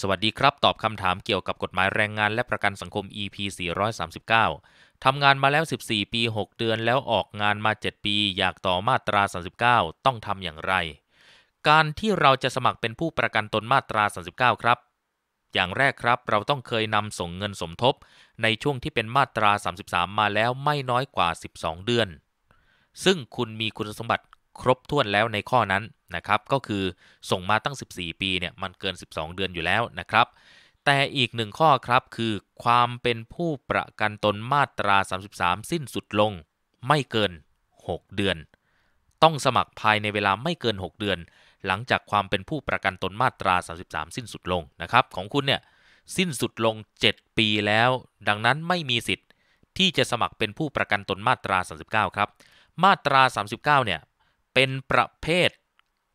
สวัสดีครับ ตอบคำถามเกี่ยวกับกฎหมายแรงงานและประกันสังคม EP 439 ทำงานมาแล้ว 14 ปี 6 เดือน แล้วออกงานมา 7 ปี อยากต่อมาตรา 39 ต้องทำอย่างไร การที่เราจะสมัครเป็นผู้ประกันตนมาตรา 39 ครับ อย่างแรกครับเราต้องเคยนำส่งเงินสมทบ ในช่วงที่เป็นมาตรา 33 มาแล้วไม่น้อยกว่า 12 เดือน ซึ่งคุณมีคุณสมบัติครบถ้วนแล้วในข้อนั้นนะครับก็คือส่งมาตั้ง 14 ปีเนี่ยมันเกิน 12 เดือนอยู่แล้วนะครับแต่อีกหนึ่งข้อครับคือความเป็นผู้ประกันตนมาตรา 33 สิ้นสุดลง ไม่เกิน 6 เดือน ต้องสมัครภายในเวลาไม่เกิน 6 เดือน หลังจากความเป็นผู้ประกันตนมาตรา 33 สิ้นสุดลงนะครับของคุณเนี่ยสิ้นสุดลง 7 ปีแล้ว ดังนั้นไม่มีสิทธิ์ที่จะสมัครเป็นผู้ประกันตนมาตรา 39ครับมาตรา 39เนี่ยเป็นประเภท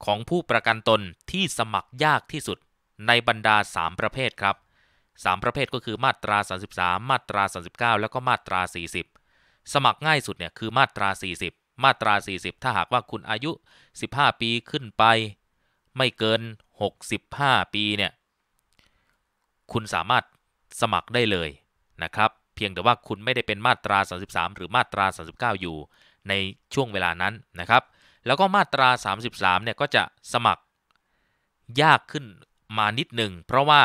ของผู้ประกันตนที่สมัครยากที่สุดในบรรดา 3 ประเภทครับ 3 ประเภทก็คือมาตรา33มาตรา 39 แล้วก็มาตรา 40 สมัครง่ายสุดเนี่ยคือมาตรา 40 มาตรา 40 ถ้าหากว่าคุณอายุ 15 ปีขึ้นไป ไม่เกิน 65 ปีเนี่ยคุณสามารถสมัครได้เลยนะครับ เพียงแต่ว่าคุณไม่ได้เป็นมาตรา33หรือมาตรา 39 อยู่ ในช่วงเวลานั้นนะครับแล้วก็มาตรา 33 เนี่ยก็จะสมัครยากขึ้นมานิดหนึ่งเพราะว่า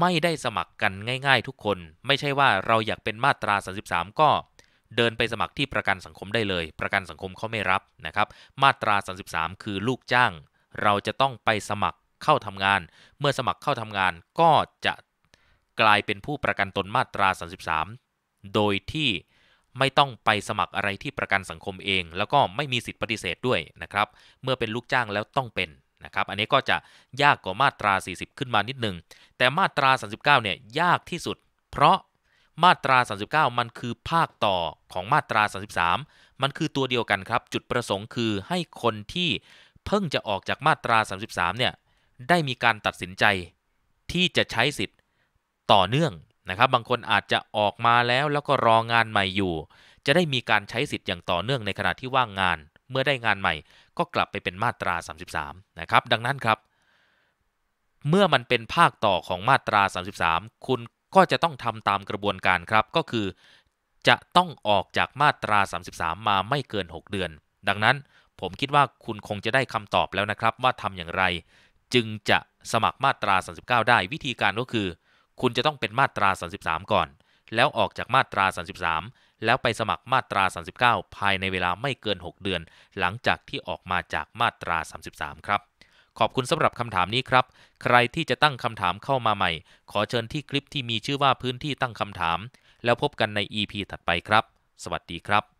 ไม่ได้สมัครกันง่าย ๆ ทุกคน ไม่ใช่ว่าเราอยากเป็นมาตรา 33 ก็เดินไปสมัครที่ประกันสังคมได้เลย ประกันสังคมเขาไม่รับนะครับ มาตรา 33 คือลูกจ้าง เราจะต้องไปสมัครเข้าทำงาน เมื่อสมัครเข้าทำงานก็จะกลายเป็นผู้ประกันตนมาตรา 33 โดยที่ไม่ต้องไปสมัครอะไรที่ประกันสังคมเอง แล้วก็ไม่มีสิทธิ์ปฏิเสธด้วยนะครับ เมื่อเป็นลูกจ้างแล้วต้องเป็นนะครับ อันนี้ก็จะยากกว่ามาตรา 40 ขึ้นมานิดหนึ่ง แต่มาตรา 39เนี่ยยากที่สุด เพราะมาตรา 39 มันคือภาคต่อของมาตรา33มันคือตัวเดียวกันครับ จุดประสงค์คือให้คนที่เพิ่งจะออกจากมาตรา 33เนี่ย ได้มีการตัดสินใจที่จะใช้สิทธิ์ต่อเนื่องนะครับบางคนอาจจะออกมาแล้วแล้วก็รองานใหม่อยู่ จะได้มีการใช้สิทธิ์อย่างต่อเนื่องในขณะที่ว่างงาน เมื่อได้งานใหม่ก็กลับไปเป็นมาตรา 33 นะครับ ดังนั้นครับ เมื่อมันเป็นภาคต่อของมาตรา 33 คุณก็จะต้องทำตามกระบวนการครับ ก็คือ จะต้องออกจากมาตรา 33 มาไม่เกิน 6 เดือน ดังนั้นผมคิดว่าคุณคงจะได้คำตอบแล้วนะครับว่าทำอย่างไร จึงจะสมัครมาตรา 39 ได้วิธีการก็คือคุณจะต้องเป็นมาตรา 33 ก่อน แล้วออกจากมาตรา 33 แล้วไปสมัครมาตรา 39 ภายในเวลาไม่เกิน 6 เดือน หลังจากที่ออกมาจากมาตรา 33ครับ ขอบคุณสำหรับคำถามนี้ครับ ใครที่จะตั้งคำถามเข้ามาใหม่ ขอเชิญที่คลิปที่มีชื่อว่าพื้นที่ตั้งคำถาม แล้วพบกันใน EP ถัดไปครับ สวัสดีครับ